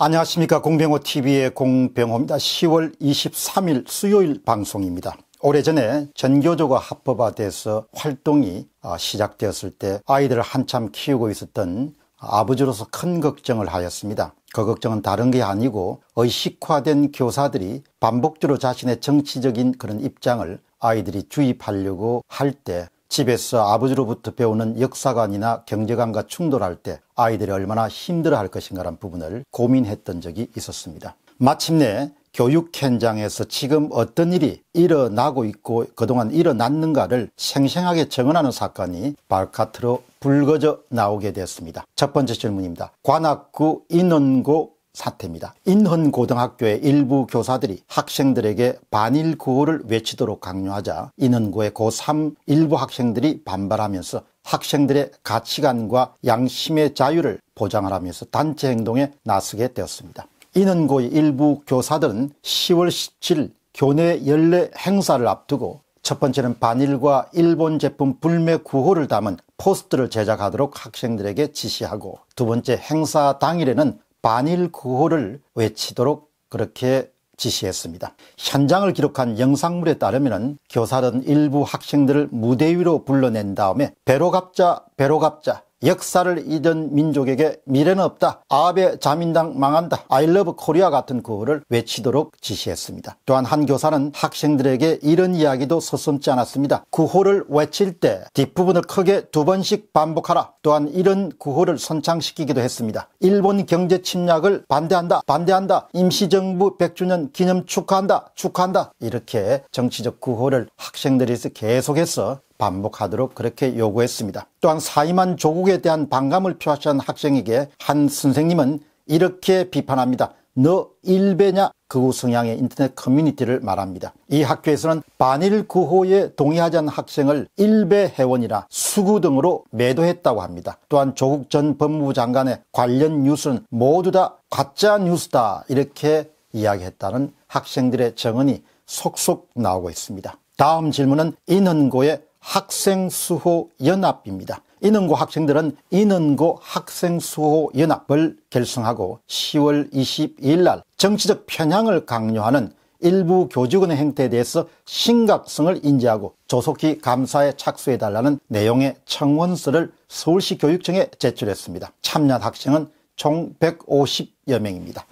안녕하십니까 공병호TV의 공병호입니다. 10월 23일 수요일 방송입니다. 오래전에 전교조가 합법화돼서 활동이 아, 시작되었을 때 아이들을 한참 키우고 있었던 아버지로서 큰 걱정을 하였습니다. 그 걱정은 다른 게 아니고 의식화된 교사들이 반복적으로 자신의 정치적인 그런 입장을 아이들이 주입하려고 할때 집에서 아버지로부터 배우는 역사관이나 경제관과 충돌할 때 아이들이 얼마나 힘들어할 것인가라는 부분을 고민했던 적이 있었습니다. 마침내 교육 현장에서 지금 어떤 일이 일어나고 있고 그동안 일어났는가를 생생하게 증언하는 사건이 발카트로 불거져 나오게 되었습니다. 첫 번째 질문입니다. 관악구 인원고 사태입니다. 인헌고등학교의 일부 교사들이 학생들에게 반일구호를 외치도록 강요하자 인헌고의 고3 일부 학생들이 반발하면서 학생들의 가치관과 양심의 자유를 보장을 하면서 단체 행동에 나서게 되었습니다. 인헌고의 일부 교사들은 10월 17일 교내 연례 행사를 앞두고 첫 번째는 반일과 일본 제품 불매 구호를 담은 포스트를 제작하도록 학생들에게 지시하고 두 번째 행사 당일에는 반일 구호를 외치도록 그렇게 지시했습니다. 현장을 기록한 영상물에 따르면 교사는 일부 학생들을 무대 위로 불러낸 다음에 배로 갑자 배로 갑자 역사를 잊은 민족에게 미래는 없다. 아베 자민당 망한다. 아일러브 코리아 같은 구호를 외치도록 지시했습니다. 또한 한 교사는 학생들에게 이런 이야기도 서슴지 않았습니다. 구호를 외칠 때 뒷부분을 크게 두 번씩 반복하라. 또한 이런 구호를 선창시키기도 했습니다. 일본 경제 침략을 반대한다. 반대한다. 임시정부 100주년 기념 축하한다. 축하한다. 이렇게 정치적 구호를 학생들이 계속해서 반복하도록 그렇게 요구했습니다. 또한 사임한 조국에 대한 반감을 표하신 학생에게 한 선생님은 이렇게 비판합니다. 너 일베냐? 그우 성향의 인터넷 커뮤니티를 말합니다. 이 학교에서는 반일 구호에 동의하지 않은 학생을 일베 회원이나 수구 등으로 매도했다고 합니다. 또한 조국 전 법무부 장관의 관련 뉴스는 모두 다 가짜 뉴스다 이렇게 이야기했다는 학생들의 증언이 속속 나오고 있습니다. 다음 질문은 인헌고의 학생수호 연합입니다. 인원고 학생들은 인원고 학생수호 연합을 결성하고 10월 22일 날 정치적 편향을 강요하는 일부 교직원의 행태에 대해서 심각성을 인지하고 조속히 감사에 착수해달라는 내용의 청원서를 서울시 교육청에 제출했습니다. 참여 학생은 총 150여 명입니다.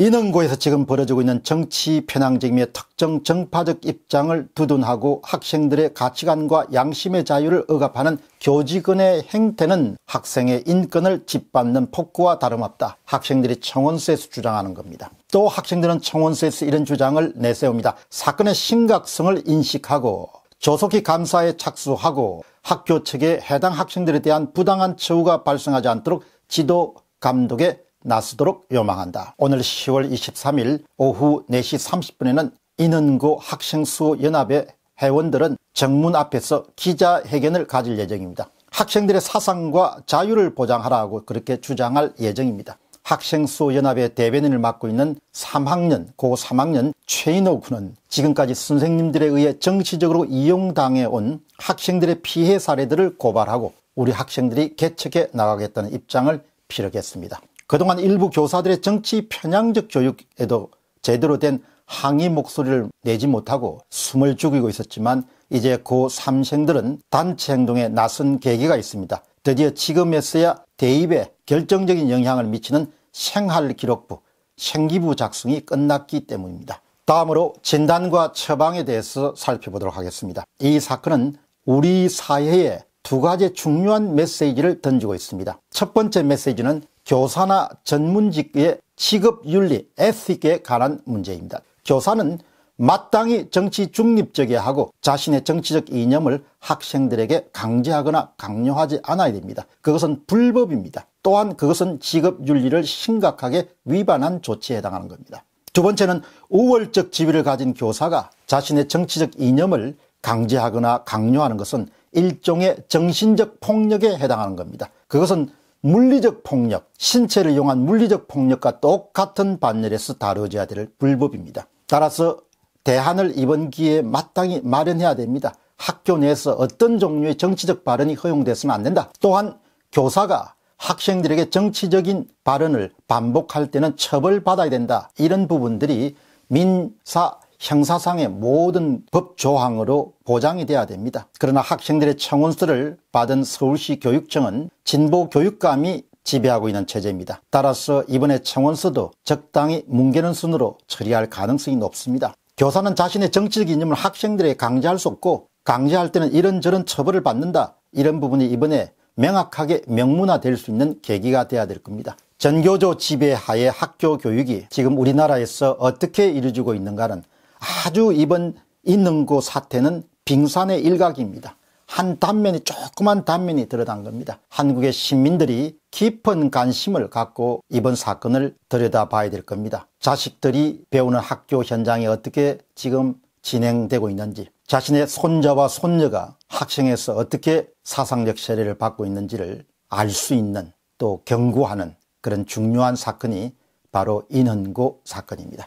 인원고에서 지금 벌어지고 있는 정치 편향적임의 특정 정파적 입장을 두둔하고 학생들의 가치관과 양심의 자유를 억압하는 교직원의 행태는 학생의 인권을 짓밟는 폭구와 다름없다. 학생들이 청원서에서 주장하는 겁니다. 또 학생들은 청원서에서 이런 주장을 내세웁니다. 사건의 심각성을 인식하고 조속히 감사에 착수하고 학교 측에 해당 학생들에 대한 부당한 처우가 발생하지 않도록 지도 감독의 나서도록 요망한다. 오늘 10월 23일 오후 4시 30분에는 인은고 학생수연합의 회원들은 정문 앞에서 기자회견을 가질 예정입니다. 학생들의 사상과 자유를 보장하라고 그렇게 주장할 예정입니다. 학생수연합의 대변인을 맡고 있는 3학년, 고 3학년 최인호 군은 지금까지 선생님들에 의해 정치적으로 이용당해 온 학생들의 피해 사례들을 고발하고 우리 학생들이 개척해 나가겠다는 입장을 피력했습니다. 그동안 일부 교사들의 정치 편향적 교육에도 제대로 된 항의 목소리를 내지 못하고 숨을 죽이고 있었지만 이제 고삼생들은 단체 행동에 나선 계기가 있습니다. 드디어 지금에서야 대입에 결정적인 영향을 미치는 생활 기록부, 생기부 작성이 끝났기 때문입니다. 다음으로 진단과 처방에 대해서 살펴보도록 하겠습니다. 이 사건은 우리 사회에 두 가지 중요한 메시지를 던지고 있습니다. 첫 번째 메시지는 교사나 전문직의 취급윤리, 에틱에 관한 문제입니다. 교사는 마땅히 정치 중립적이 하고 자신의 정치적 이념을 학생들에게 강제하거나 강요하지 않아야 됩니다. 그것은 불법입니다. 또한 그것은 직업윤리를 심각하게 위반한 조치에 해당하는 겁니다. 두 번째는 우월적 지위를 가진 교사가 자신의 정치적 이념을 강제하거나 강요하는 것은 일종의 정신적 폭력에 해당하는 겁니다. 그것은 물리적 폭력, 신체를 이용한 물리적 폭력과 똑같은 반열에서 다뤄져야 될 불법입니다. 따라서 대안을 이번 기회에 마땅히 마련해야 됩니다. 학교 내에서 어떤 종류의 정치적 발언이 허용됐으면안 된다. 또한 교사가 학생들에게 정치적인 발언을 반복할 때는 처벌받아야 된다. 이런 부분들이 민사 형사상의 모든 법 조항으로 보장이 돼야 됩니다. 그러나 학생들의 청원서를 받은 서울시 교육청은 진보 교육감이 지배하고 있는 체제입니다. 따라서 이번에 청원서도 적당히 뭉개는 순으로 처리할 가능성이 높습니다. 교사는 자신의 정치적 이념을 학생들에게 강제할 수 없고 강제할 때는 이런저런 처벌을 받는다. 이런 부분이 이번에 명확하게 명문화될 수 있는 계기가 돼야 될 겁니다. 전교조 지배 하에 학교 교육이 지금 우리나라에서 어떻게 이루어지고 있는가는 아주 이번 인능고 그 사태는 빙산의 일각입니다. 한 단면이 조그만 단면이 드러난 겁니다. 한국의 시민들이 깊은 관심을 갖고 이번 사건을 들여다봐야 될 겁니다. 자식들이 배우는 학교 현장이 어떻게 지금 진행되고 있는지 자신의 손자와 손녀가 학생에서 어떻게 사상적 세례를 받고 있는지를 알 수 있는 또 경고하는 그런 중요한 사건이 바로 인헌고 사건입니다.